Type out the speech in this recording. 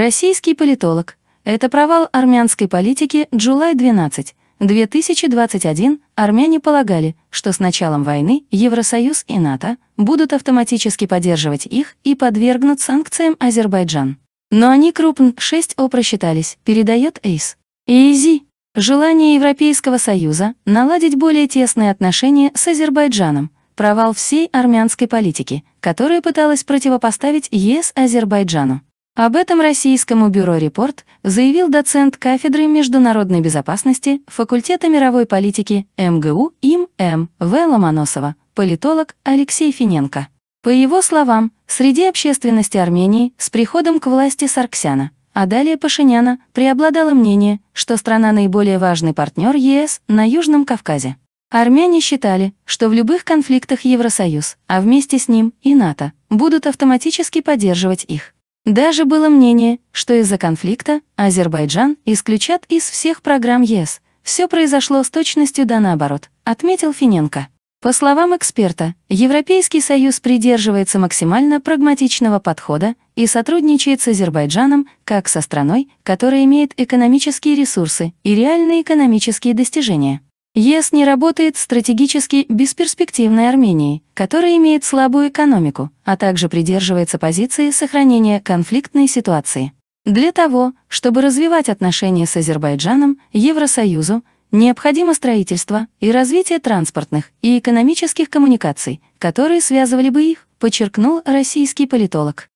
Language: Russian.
Российский политолог. Это провал армянской политики Джулай-12. 2021 армяне полагали, что с началом войны Евросоюз и НАТО будут автоматически поддерживать их и подвергнут санкциям Азербайджан. Но они крупно 6О просчитались, передает Эйс. Изи. Желание Европейского Союза наладить более тесные отношения с Азербайджаном, провал всей армянской политики, которая пыталась противопоставить ЕС Азербайджану. Об этом российскому бюро «Репорт» заявил доцент кафедры международной безопасности факультета мировой политики МГУ им М.В. Ломоносова, политолог Алексей Финенко. По его словам, среди общественности Армении с приходом к власти Сарксяна, а далее Пашиняна, преобладало мнение, что страна наиболее важный партнер ЕС на Южном Кавказе. Армяне считали, что в любых конфликтах Евросоюз, а вместе с ним и НАТО, будут автоматически поддерживать их. Даже было мнение, что из-за конфликта Азербайджан исключат из всех программ ЕС. Все произошло с точностью да наоборот, отметил Финенко. По словам эксперта, Европейский Союз придерживается максимально прагматичного подхода и сотрудничает с Азербайджаном как со страной, которая имеет экономические ресурсы и реальные экономические достижения. ЕС не работает стратегически бесперспективной Армении, которая имеет слабую экономику, а также придерживается позиции сохранения конфликтной ситуации. Для того, чтобы развивать отношения с Азербайджаном, Евросоюзу, необходимо строительство и развитие транспортных и экономических коммуникаций, которые связывали бы их, подчеркнул российский политолог.